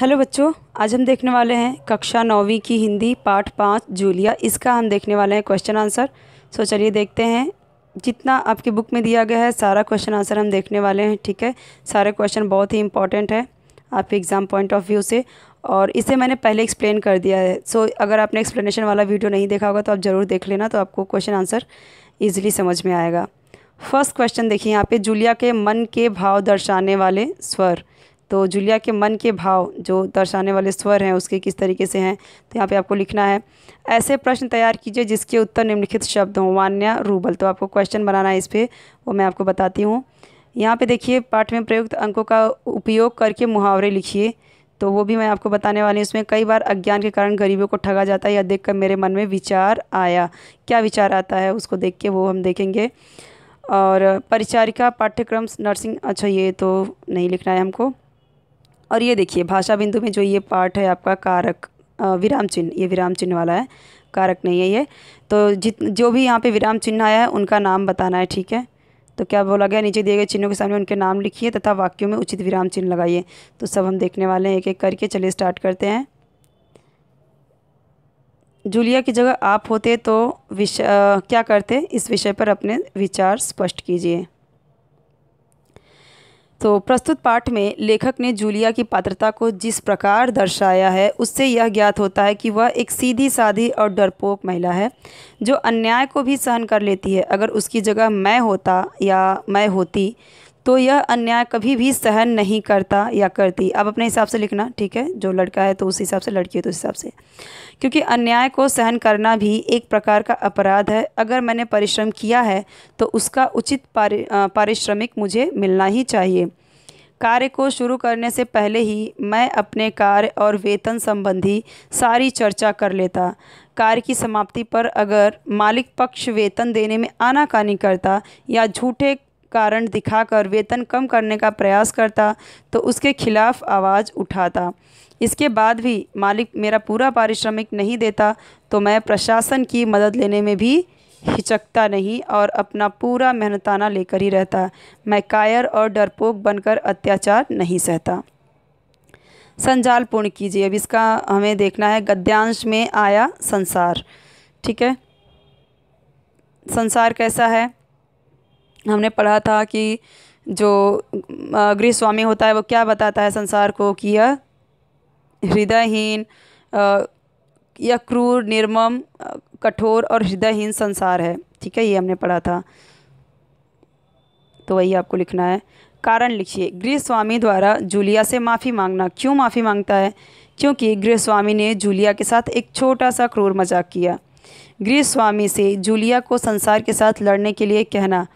hello बच्चों आज हम देखने वाले हैं कक्षा नौवीं की हिंदी पाठ पाँच जूलिया इसका हम देखने वाले हैं क्वेश्चन आंसर सो चलिए देखते हैं जितना आपकी बुक में दिया गया है सारा क्वेश्चन आंसर हम देखने वाले हैं ठीक है सारे क्वेश्चन बहुत ही इंपॉर्टेंट है आपके एग्ज़ाम पॉइंट ऑफ व्यू से और इसे मैंने पहले एक्सप्लेन कर दिया है सो so, अगर आपने एक्सप्लेनेशन वाला वीडियो नहीं देखा होगा तो आप ज़रूर देख लेना तो आपको क्वेश्चन आंसर ईजिली समझ में आएगा फर्स्ट क्वेश्चन देखिए यहाँ पे जूलिया के मन के भाव दर्शाने वाले स्वर तो जूलिया के मन के भाव जो दर्शाने वाले स्वर हैं उसके किस तरीके से हैं तो यहाँ पे आपको लिखना है ऐसे प्रश्न तैयार कीजिए जिसके उत्तर निम्नलिखित शब्द हों वान्या रूबल तो आपको क्वेश्चन बनाना है इस पर वो मैं आपको बताती हूँ यहाँ पे देखिए पाठ में प्रयुक्त अंकों का उपयोग करके मुहावरे लिखिए तो वो भी मैं आपको बताने वाली हूँ इसमें कई बार अज्ञान के कारण गरीबों को ठगा जाता है या देख मेरे मन में विचार आया क्या विचार आता है उसको देख के वो हम देखेंगे और परिचारिका पाठ्यक्रम नर्सिंग अच्छा ये तो नहीं लिखना है हमको और ये देखिए भाषा बिंदु में जो ये पार्ट है आपका कारक विराम चिन्ह ये विराम चिन्ह वाला है कारक नहीं है ये तो जित जो भी यहाँ पे विराम चिन्ह आया है उनका नाम बताना है ठीक है तो क्या बोला गया नीचे दिए गए चिन्हों के सामने उनके नाम लिखिए तथा वाक्यों में उचित विराम चिन्ह लगाइए तो सब हम देखने वाले हैं एक एक करके चलिए स्टार्ट करते हैं जूलिया की जगह आप होते तो विषय क्या करते इस विषय पर अपने विचार स्पष्ट कीजिए तो प्रस्तुत पाठ में लेखक ने जूलिया की पात्रता को जिस प्रकार दर्शाया है उससे यह ज्ञात होता है कि वह एक सीधी साधी और डरपोक महिला है जो अन्याय को भी सहन कर लेती है अगर उसकी जगह मैं होता या मैं होती तो यह अन्याय कभी भी सहन नहीं करता या करती अब अपने हिसाब से लिखना ठीक है जो लड़का है तो उस हिसाब से लड़की है तो उस हिसाब से क्योंकि अन्याय को सहन करना भी एक प्रकार का अपराध है अगर मैंने परिश्रम किया है तो उसका उचित पारिश्रमिक मुझे मिलना ही चाहिए कार्य को शुरू करने से पहले ही मैं अपने कार्य और वेतन संबंधी सारी चर्चा कर लेता कार्य की समाप्ति पर अगर मालिक पक्ष वेतन देने में आनाकानी करता या झूठे कारण दिखाकर वेतन कम करने का प्रयास करता तो उसके खिलाफ आवाज़ उठाता इसके बाद भी मालिक मेरा पूरा पारिश्रमिक नहीं देता तो मैं प्रशासन की मदद लेने में भी हिचकता नहीं और अपना पूरा मेहनताना लेकर ही रहता मैं कायर और डरपोक बनकर अत्याचार नहीं सहता संजाल पूर्ण कीजिए अब इसका हमें देखना है गद्यांश में आया संसार ठीक है संसार कैसा है हमने पढ़ा था कि जो गृह स्वामी होता है वो क्या बताता है संसार को कि यह हृदयहीन यह क्रूर निर्मम कठोर और हृदयहीन संसार है ठीक है ये हमने पढ़ा था तो वही आपको लिखना है कारण लिखिए गृह स्वामी द्वारा जूलिया से माफ़ी मांगना क्यों माफ़ी मांगता है क्योंकि गृह स्वामी ने जूलिया के साथ एक छोटा सा क्रूर मजाक किया गृह स्वामी से जूलिया को संसार के साथ लड़ने के लिए कहना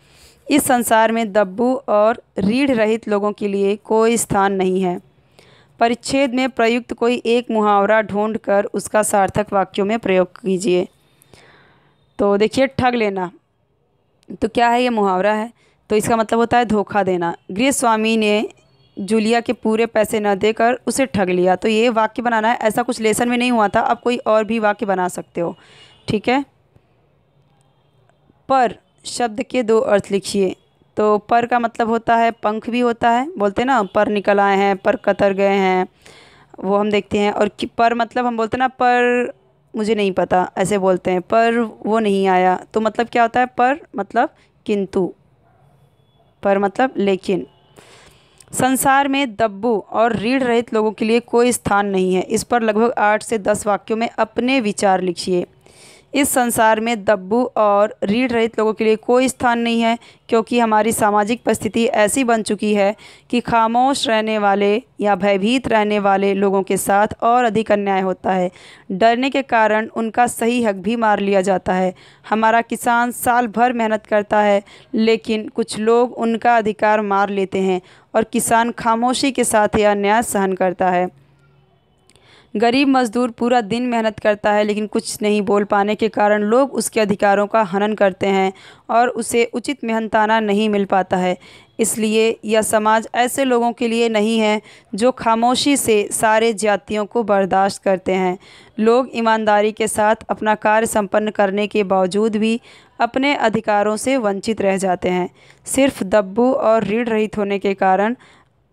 इस संसार में दब्बू और रीढ़ रहित लोगों के लिए कोई स्थान नहीं है परिच्छेद में प्रयुक्त कोई एक मुहावरा ढूंढकर उसका सार्थक वाक्यों में प्रयोग कीजिए तो देखिए ठग लेना तो क्या है ये मुहावरा है तो इसका मतलब होता है धोखा देना गृह स्वामी ने जूलिया के पूरे पैसे न देकर उसे ठग लिया तो ये वाक्य बनाना है ऐसा कुछ लेसन में नहीं हुआ था अब कोई और भी वाक्य बना सकते हो ठीक है पर शब्द के दो अर्थ लिखिए तो पर का मतलब होता है पंख भी होता है बोलते ना पर निकल आए हैं पर कतर गए हैं वो हम देखते हैं और पर मतलब हम बोलते ना पर मुझे नहीं पता ऐसे बोलते हैं पर वो नहीं आया तो मतलब क्या होता है पर मतलब किंतु पर मतलब लेकिन संसार में दब्बू और रीढ़ रहित लोगों के लिए कोई स्थान नहीं है इस पर लगभग आठ से दस वाक्यों में अपने विचार लिखिए इस संसार में दब्बू और रीढ़ रहित लोगों के लिए कोई स्थान नहीं है क्योंकि हमारी सामाजिक परिस्थिति ऐसी बन चुकी है कि खामोश रहने वाले या भयभीत रहने वाले लोगों के साथ और अधिक अन्याय होता है डरने के कारण उनका सही हक भी मार लिया जाता है हमारा किसान साल भर मेहनत करता है लेकिन कुछ लोग उनका अधिकार मार लेते हैं और किसान खामोशी के साथ यह अन्याय सहन करता है गरीब मजदूर पूरा दिन मेहनत करता है लेकिन कुछ नहीं बोल पाने के कारण लोग उसके अधिकारों का हनन करते हैं और उसे उचित मेहनताना नहीं मिल पाता है इसलिए यह समाज ऐसे लोगों के लिए नहीं है जो खामोशी से सारे जातियों को बर्दाश्त करते हैं लोग ईमानदारी के साथ अपना कार्य संपन्न करने के बावजूद भी अपने अधिकारों से वंचित रह जाते हैं सिर्फ दब्बू और रीढ़ रहित होने के कारण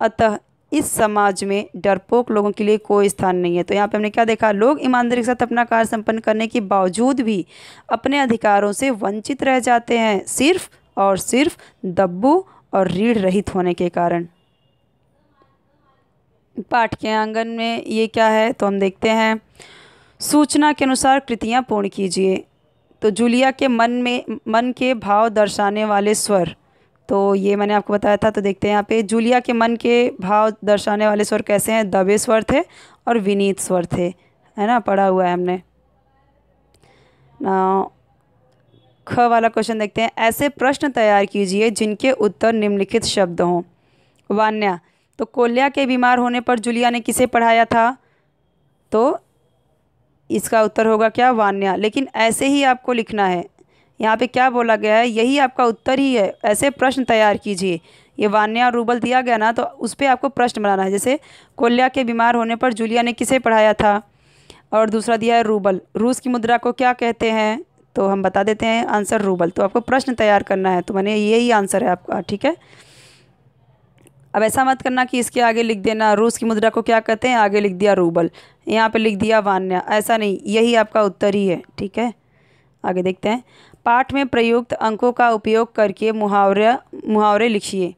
अतः इस समाज में डरपोक लोगों के लिए कोई स्थान नहीं है तो यहाँ पे हमने क्या देखा लोग ईमानदारी के साथ अपना कार्य संपन्न करने के बावजूद भी अपने अधिकारों से वंचित रह जाते हैं सिर्फ और सिर्फ दब्बू और रीढ़ रहित होने के कारण पाठ के आंगन में ये क्या है तो हम देखते हैं सूचना के अनुसार कृतियाँ पूर्ण कीजिए तो जूलिया के मन में मन के भाव दर्शाने वाले स्वर तो ये मैंने आपको बताया था तो देखते हैं यहाँ पे जूलिया के मन के भाव दर्शाने वाले स्वर कैसे हैं दबे स्वर थे और विनीत स्वर थे है ना पढ़ा हुआ है हमने ना ख वाला क्वेश्चन देखते हैं ऐसे प्रश्न तैयार कीजिए जिनके उत्तर निम्नलिखित शब्द हों वान्या तो कोल्या के बीमार होने पर जूलिया ने किसे पढ़ाया था तो इसका उत्तर होगा क्या वान्या लेकिन ऐसे ही आपको लिखना है यहाँ पे क्या बोला गया है यही आपका उत्तर ही है ऐसे प्रश्न तैयार कीजिए ये वान्या रूबल दिया गया ना तो उस पर आपको प्रश्न बनाना है जैसे कोल्या के बीमार होने पर जूलिया ने किसे पढ़ाया था और दूसरा दिया है रूबल रूस की मुद्रा को क्या कहते हैं तो हम बता देते हैं आंसर रूबल तो आपको प्रश्न तैयार करना है तो मैंने यही आंसर है आपका ठीक है अब ऐसा मत करना कि इसके आगे लिख देना रूस की मुद्रा को क्या कहते हैं आगे लिख दिया रूबल यहाँ पे लिख दिया वान्या ऐसा नहीं यही आपका उत्तर ही है ठीक है आगे देखते हैं पाठ में प्रयुक्त अंकों का उपयोग करके मुहावरे मुहावरे लिखिए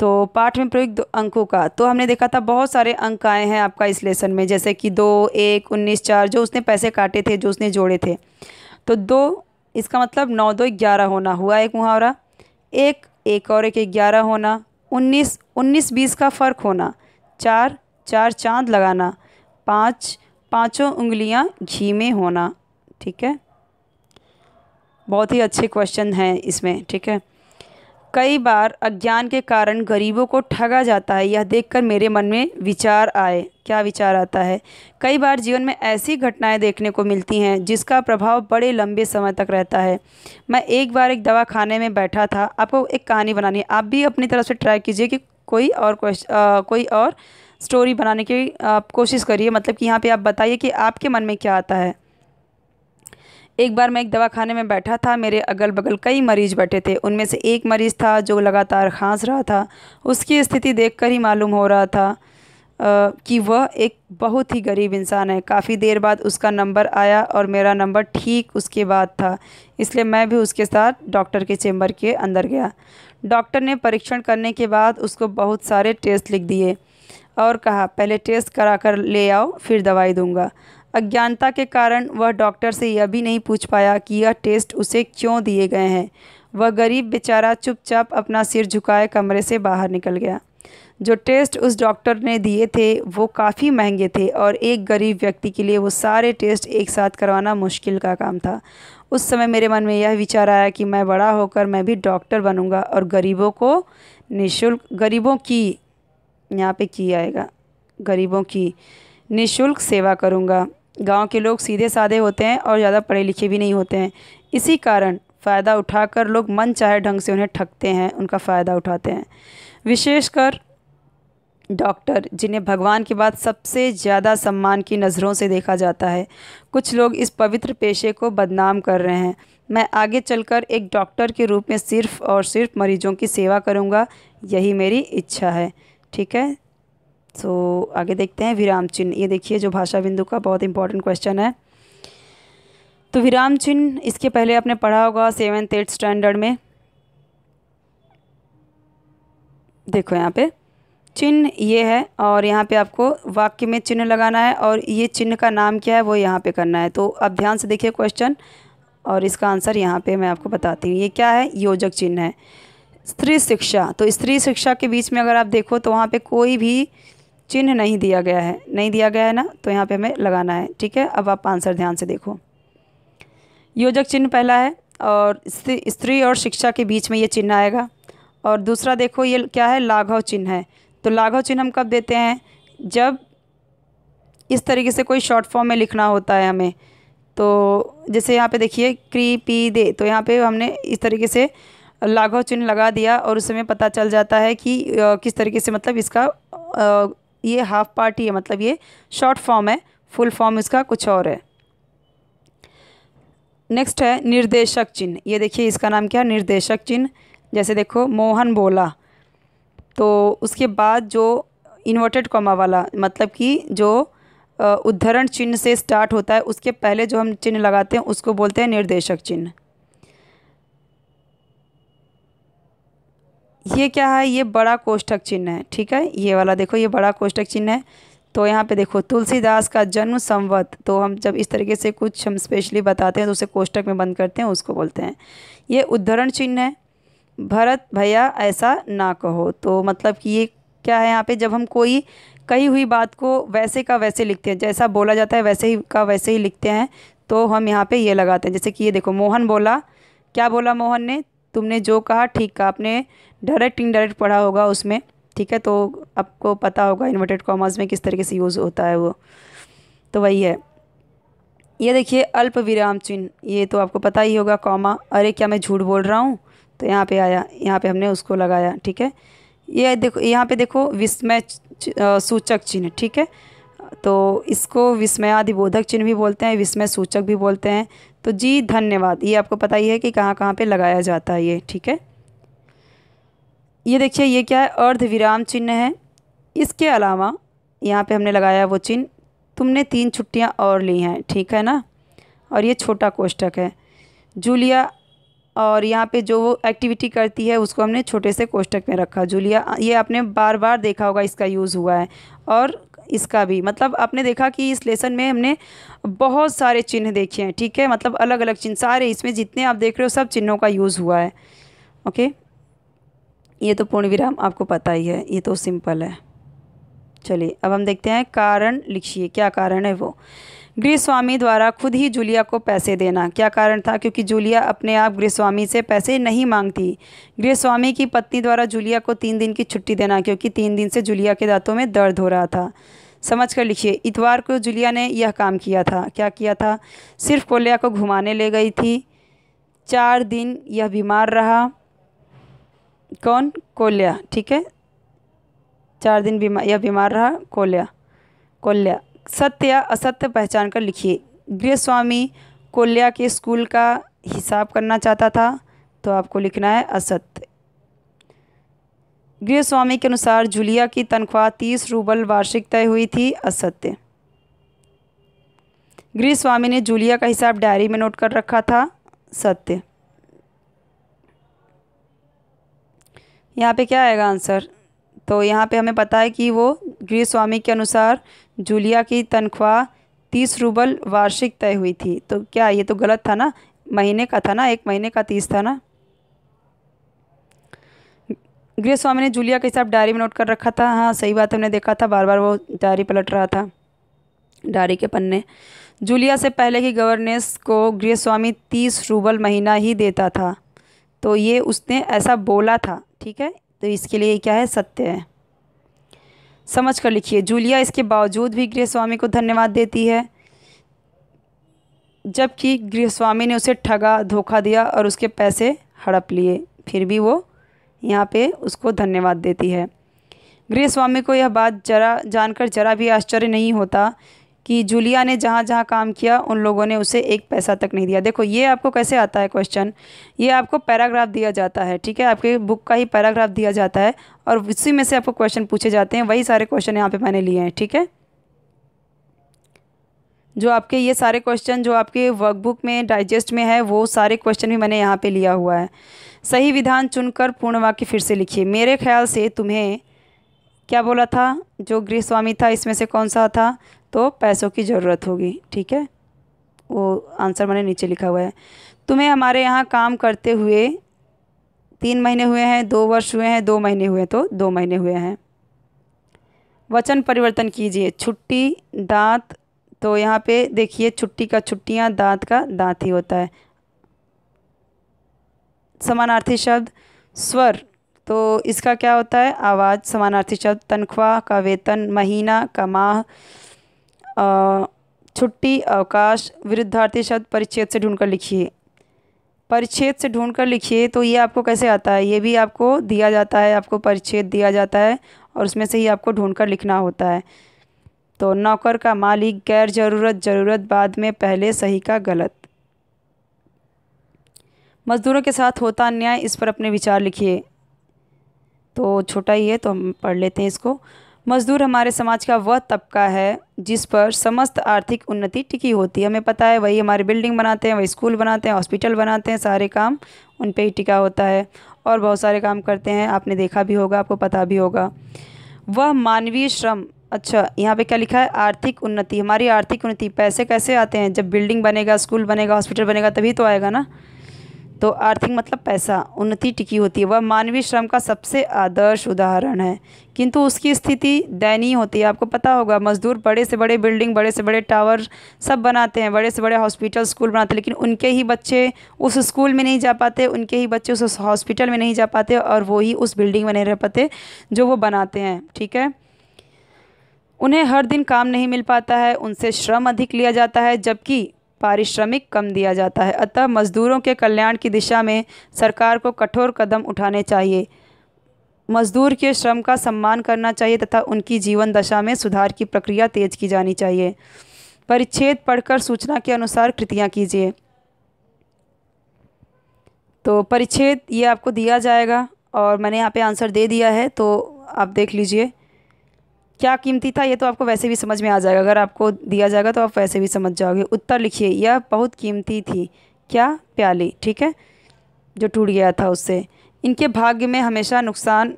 तो पाठ में प्रयुक्त अंकों का तो हमने देखा था बहुत सारे अंक आए हैं आपका इस लेसन में जैसे कि दो एक उन्नीस चार जो उसने पैसे काटे थे जो उसने जोड़े थे तो दो इसका मतलब नौ दो ग्यारह होना हुआ एक मुहावरा एक एक और एक ग्यारह होना उन्नीस उन्नीस बीस का फ़र्क होना चार चार चांद लगाना पाँच पाँचों उंगलियाँ घी में होना ठीक है बहुत ही अच्छे क्वेश्चन हैं इसमें ठीक है कई बार अज्ञान के कारण गरीबों को ठगा जाता है यह देखकर मेरे मन में विचार आए क्या विचार आता है कई बार जीवन में ऐसी घटनाएं देखने को मिलती हैं जिसका प्रभाव बड़े लंबे समय तक रहता है मैं एक बार एक दवा खाने में बैठा था आपको एक कहानी बनानी है आप भी अपनी तरफ से ट्राई कीजिए कि कोई और क्वेश्चन कोई और स्टोरी बनाने की आप कोशिश करिए मतलब कि यहाँ पर आप बताइए कि आपके मन में क्या आता है एक बार मैं एक दवा खाने में बैठा था मेरे अगल बगल कई मरीज बैठे थे उनमें से एक मरीज़ था जो लगातार खांस रहा था उसकी स्थिति देखकर ही मालूम हो रहा था कि वह एक बहुत ही गरीब इंसान है काफ़ी देर बाद उसका नंबर आया और मेरा नंबर ठीक उसके बाद था इसलिए मैं भी उसके साथ डॉक्टर के चेम्बर के अंदर गया डॉक्टर ने परीक्षण करने के बाद उसको बहुत सारे टेस्ट लिख दिए और कहा पहले टेस्ट करा कर ले आओ फिर दवाई दूंगा अज्ञानता के कारण वह डॉक्टर से यह भी नहीं पूछ पाया कि यह टेस्ट उसे क्यों दिए गए हैं वह गरीब बेचारा चुपचाप अपना सिर झुकाए कमरे से बाहर निकल गया जो टेस्ट उस डॉक्टर ने दिए थे वो काफ़ी महंगे थे और एक गरीब व्यक्ति के लिए वो सारे टेस्ट एक साथ करवाना मुश्किल का काम था उस समय मेरे मन में यह विचार आया कि मैं बड़ा होकर मैं भी डॉक्टर बनूंगा और गरीबों को निशुल्क गरीबों की यहाँ पे की आएगा गरीबों की निशुल्क सेवा करूँगा गांव के लोग सीधे साधे होते हैं और ज़्यादा पढ़े लिखे भी नहीं होते हैं इसी कारण फ़ायदा उठाकर लोग मन चाहे ढंग से उन्हें ठगते हैं उनका फ़ायदा उठाते हैं विशेषकर डॉक्टर जिन्हें भगवान के बाद सबसे ज़्यादा सम्मान की नज़रों से देखा जाता है कुछ लोग इस पवित्र पेशे को बदनाम कर रहे हैं मैं आगे चलकर एक डॉक्टर के रूप में सिर्फ़ और सिर्फ मरीजों की सेवा करूँगा यही मेरी इच्छा है ठीक है सो तो आगे देखते हैं विराम चिन्ह ये देखिए जो भाषा बिंदु का बहुत इंपॉर्टेंट क्वेश्चन है तो विराम चिन्ह इसके पहले आपने पढ़ा होगा सेवेंथ एट्थ स्टैंडर्ड में देखो यहाँ पे चिन्ह ये है और यहाँ पे आपको वाक्य में चिन्ह लगाना है और ये चिन्ह का नाम क्या है वो यहाँ पे करना है तो अब ध्यान से देखिए क्वेश्चन और इसका आंसर यहाँ पे मैं आपको बताती हूँ ये क्या है योजक चिन्ह है स्त्री शिक्षा तो स्त्री शिक्षा के बीच में अगर आप देखो तो वहाँ पे कोई भी चिन्ह नहीं दिया गया है नहीं दिया गया है ना तो यहाँ पे हमें लगाना है ठीक है अब आप आंसर ध्यान से देखो योजक चिन्ह पहला है और स्त्री और शिक्षा के बीच में ये चिन्ह आएगा और दूसरा देखो ये क्या है लाघव चिन्ह है तो लाघव चिन्ह हम कब देते हैं जब इस तरीके से कोई शॉर्ट फॉर्म में लिखना होता है हमें तो जैसे यहाँ पे देखिए क्री पी दे तो यहाँ पे हमने इस तरीके से लाघव चिन्ह लगा दिया और उस समय पता चल जाता है कि किस तरीके से मतलब इसका ये हाफ पार्टी है मतलब ये शॉर्ट फॉर्म है फुल फॉर्म इसका कुछ और है नेक्स्ट है निर्देशक चिन्ह ये देखिए इसका नाम क्या निर्देशक चिन्ह जैसे देखो मोहन बोला तो उसके बाद जो इन्वर्टेड कॉमा वाला मतलब कि जो उद्धरण चिन्ह से स्टार्ट होता है उसके पहले जो हम चिन्ह लगाते हैं उसको बोलते हैं निर्देशक चिन्ह ये क्या है ये बड़ा कोष्ठक चिन्ह है ठीक है ये वाला देखो ये बड़ा कोष्ठक चिन्ह है तो यहाँ पे देखो तुलसीदास का जन्म संवत तो हम जब इस तरीके से कुछ हम स्पेशली बताते हैं तो उसे कोष्ठक में बंद करते हैं उसको बोलते हैं ये उद्धरण चिन्ह है भरत भैया ऐसा ना कहो तो मतलब कि ये क्या है यहाँ पे जब हम कोई कही हुई बात को वैसे का वैसे लिखते हैं जैसा बोला जाता है वैसे ही का वैसे ही लिखते हैं तो हम यहाँ पर ये लगाते हैं जैसे कि ये देखो मोहन बोला क्या बोला मोहन ने तुमने जो कहा ठीक कहा आपने डायरेक्ट इनडायरेक्ट पढ़ा होगा उसमें ठीक है तो आपको पता होगा इन्वर्टेड कॉमर्स में किस तरीके से यूज़ होता है वो तो वही है ये देखिए अल्प विराम चिन्ह ये तो आपको पता ही होगा कॉमा अरे क्या मैं झूठ बोल रहा हूँ तो यहाँ पे आया यहाँ पे हमने उसको लगाया ठीक है ये देखो यहाँ पे देखो विस्मय सूचक चिन्ह ठीक है तो इसको विस्मयादिबोधक चिन्ह भी बोलते हैं विस्मय सूचक भी बोलते हैं तो जी धन्यवाद ये आपको पता ही है कि कहाँ कहाँ पे लगाया जाता है ये ठीक है ये देखिए ये क्या है अर्ध विराम चिन्ह है इसके अलावा यहाँ पे हमने लगाया वो चिन्ह तुमने तीन छुट्टियाँ और ली हैं ठीक है ना और ये छोटा कोष्टक है जूलिया और यहाँ पे जो वो एक्टिविटी करती है उसको हमने छोटे से कोष्टक में रखा जूलिया ये आपने बार बार देखा होगा इसका यूज़ हुआ है और इसका भी मतलब आपने देखा कि इस लेसन में हमने बहुत सारे चिन्ह देखे हैं ठीक है मतलब अलग अलग चिन्ह सारे इसमें जितने आप देख रहे हो सब चिन्हों का यूज़ हुआ है ओके ये तो पूर्ण विराम आपको पता ही है ये तो सिंपल है चलिए अब हम देखते हैं कारण लिखिए क्या कारण है वो गृहस्वामी द्वारा खुद ही जूलिया को पैसे देना क्या कारण था क्योंकि जूलिया अपने आप गृहस्वामी से पैसे नहीं मांगती गृहस्वामी की पत्नी द्वारा जूलिया को तीन दिन की छुट्टी देना क्योंकि तीन दिन से जूलिया के दांतों में दर्द हो रहा था समझ कर लिखिए इतवार को जुलिया ने यह काम किया था क्या किया था सिर्फ कोल्या को घुमाने ले गई थी चार दिन यह बीमार रहा कौन कोल्या ठीक है चार दिन बीमार यह बीमार रहा कोल्या कोल्या सत्य या असत्य पहचान कर लिखिए गृह स्वामी कोल्या के स्कूल का हिसाब करना चाहता था तो आपको लिखना है असत्य गृहस्वामी के अनुसार जूलिया की तनख्वाह तीस रूबल वार्षिक तय हुई थी असत्य गृहस्वामी ने जूलिया का हिसाब डायरी में नोट कर रखा था सत्य यहाँ पे क्या आएगा आंसर तो यहाँ पे हमें पता है कि वो गृहस्वामी के अनुसार जूलिया की तनख्वाह तीस रूबल वार्षिक तय हुई थी तो क्या ये तो गलत था ना महीने का था ना एक महीने का तीस था ना गृह स्वामी ने जूलिया के हिसाब डायरी में नोट कर रखा था हाँ सही बात हमने देखा था बार बार वो डायरी पलट रहा था डायरी के पन्ने जूलिया से पहले की गवर्नेंस को गृह स्वामी तीस रूबल महीना ही देता था तो ये उसने ऐसा बोला था ठीक है तो इसके लिए क्या है सत्य है समझ कर लिखिए जूलिया इसके बावजूद भी गृह स्वामी को धन्यवाद देती है जबकि गृहस्वामी ने उसे ठगा धोखा दिया और उसके पैसे हड़प लिए फिर भी वो यहाँ पे उसको धन्यवाद देती है गृह स्वामी को यह बात जरा जानकर जरा भी आश्चर्य नहीं होता कि जूलिया ने जहाँ जहाँ काम किया उन लोगों ने उसे एक पैसा तक नहीं दिया देखो ये आपको कैसे आता है क्वेश्चन ये आपको पैराग्राफ दिया जाता है ठीक है आपके बुक का ही पैराग्राफ दिया जाता है और उसी में से आपको क्वेश्चन पूछे जाते हैं वही सारे क्वेश्चन यहाँ पे मैंने लिए हैं ठीक है जो आपके ये सारे क्वेश्चन जो आपके वर्कबुक में डाइजेस्ट में है वो सारे क्वेश्चन भी मैंने यहाँ पर लिया हुआ है सही विधान चुनकर पूर्ण वाक्य फिर से लिखिए मेरे ख्याल से तुम्हें क्या बोला था जो गृह स्वामी था इसमें से कौन सा था तो पैसों की ज़रूरत होगी ठीक है वो आंसर मैंने नीचे लिखा हुआ है तुम्हें हमारे यहाँ काम करते हुए तीन महीने हुए हैं दो वर्ष हुए हैं दो महीने हुए तो दो महीने हुए हैं वचन परिवर्तन कीजिए छुट्टी दांत तो यहाँ पे देखिए छुट्टी का छुट्टियाँ दांत का दांत ही होता है समानार्थी शब्द स्वर तो इसका क्या होता है आवाज़ समानार्थी शब्द तनख्वाह का वेतन महीना का माह छुट्टी अवकाश विरुद्धार्थी शब्द परिच्छेद से ढूंढकर लिखिए परिच्छेद से ढूंढ कर लिखिए तो ये आपको कैसे आता है ये भी आपको दिया जाता है आपको परिच्छेद दिया जाता है और उसमें से ही आपको ढूंढ कर लिखना होता है तो नौकर का मालिक गैर ज़रूरत ज़रूरत बाद में पहले सही का गलत मज़दूरों के साथ होता अन्याय इस पर अपने विचार लिखिए तो छोटा ही है तो हम पढ़ लेते हैं इसको मज़दूर हमारे समाज का वह तबका है जिस पर समस्त आर्थिक उन्नति टिकी होती है हमें पता है वही हमारी बिल्डिंग बनाते हैं वही स्कूल बनाते हैं हॉस्पिटल बनाते हैं सारे काम उन पर ही टिका होता है और बहुत सारे काम करते हैं आपने देखा भी होगा आपको पता भी होगा वह मानवीय श्रम अच्छा यहाँ पे क्या लिखा है आर्थिक उन्नति हमारी आर्थिक उन्नति पैसे कैसे आते हैं जब बिल्डिंग बनेगा स्कूल बनेगा हॉस्पिटल बनेगा तभी तो आएगा ना तो आर्थिक मतलब पैसा उन्नति टिकी होती है वह मानवीय श्रम का सबसे आदर्श उदाहरण है किंतु उसकी स्थिति दयनीय होती है आपको पता होगा मजदूर बड़े से बड़े बिल्डिंग बड़े से बड़े टावर सब बनाते हैं बड़े से बड़े हॉस्पिटल स्कूल बनाते हैं लेकिन उनके ही बच्चे उस स्कूल में नहीं जा पाते उनके ही बच्चे उस हॉस्पिटल में नहीं जा पाते और वो ही उस बिल्डिंग में नहीं रह पाते जो वो बनाते हैं ठीक है उन्हें हर दिन काम नहीं मिल पाता है उनसे श्रम अधिक लिया जाता है जबकि पारिश्रमिक कम दिया जाता है अतः मजदूरों के कल्याण की दिशा में सरकार को कठोर कदम उठाने चाहिए मजदूर के श्रम का सम्मान करना चाहिए तथा उनकी जीवन दशा में सुधार की प्रक्रिया तेज की जानी चाहिए परिच्छेद पढ़कर सूचना के अनुसार कृतियाँ कीजिए तो परिच्छेद ये आपको दिया जाएगा और मैंने यहाँ पे आंसर दे दिया है तो आप देख लीजिए क्या कीमती था ये तो आपको वैसे भी समझ में आ जाएगा अगर आपको दिया जाएगा तो आप वैसे भी समझ जाओगे उत्तर लिखिए यह बहुत कीमती थी क्या प्याली ठीक है जो टूट गया था उससे इनके भाग्य में हमेशा नुकसान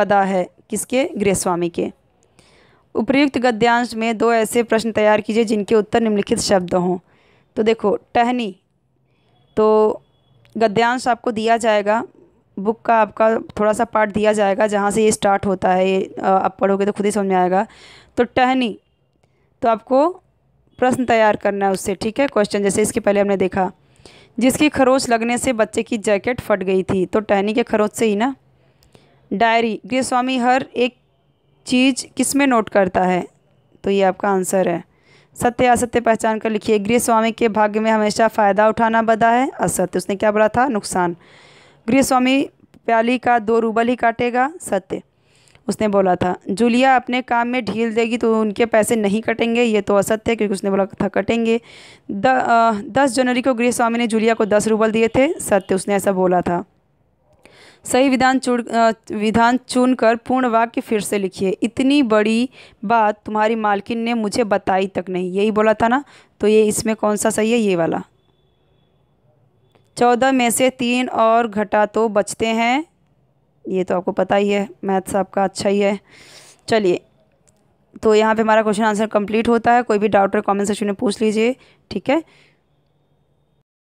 बदा है किसके गृहस्वामी के उपयुक्त गद्यांश में दो ऐसे प्रश्न तैयार कीजिए जिनके उत्तर निम्नलिखित शब्द हों तो देखो टहनी तो गद्यांश आपको दिया जाएगा बुक का आपका थोड़ा सा पार्ट दिया जाएगा जहाँ से ये स्टार्ट होता है ये आप पढ़ोगे तो खुद ही समझ में आएगा तो टहनी तो आपको प्रश्न तैयार करना है उससे ठीक है क्वेश्चन जैसे इसके पहले हमने देखा जिसकी खरोच लगने से बच्चे की जैकेट फट गई थी तो टहनी के खरोच से ही ना डायरी गृहस्वामी हर एक चीज़ किस में नोट करता है तो ये आपका आंसर है सत्य असत्य पहचान कर लिखिए गृहस्वामी के भाग्य में हमेशा फ़ायदा उठाना बदा है असत्य उसने क्या बोला था नुकसान गृहस्वामी प्याली का दो रूबल ही काटेगा सत्य उसने बोला था जूलिया अपने काम में ढील देगी तो उनके पैसे नहीं कटेंगे ये तो असत्य है क्योंकि उसने बोला था कटेंगे द, आ, दस जनवरी को गृह स्वामी ने जूलिया को दस रूबल दिए थे सत्य उसने ऐसा बोला था सही विधान चुन विधान चुनकर पूर्ण वाक्य फिर से लिखिए इतनी बड़ी बात तुम्हारी मालकिन ने मुझे बताई तक नहीं यही बोला था ना तो ये इसमें कौन सा सही है ये वाला चौदह में से तीन और घटा तो बचते हैं ये तो आपको पता ही है मैथ्स आपका अच्छा ही है चलिए तो यहाँ पे हमारा क्वेश्चन आंसर कंप्लीट होता है कोई भी डाउट और कमेंट सेक्शन में पूछ लीजिए ठीक है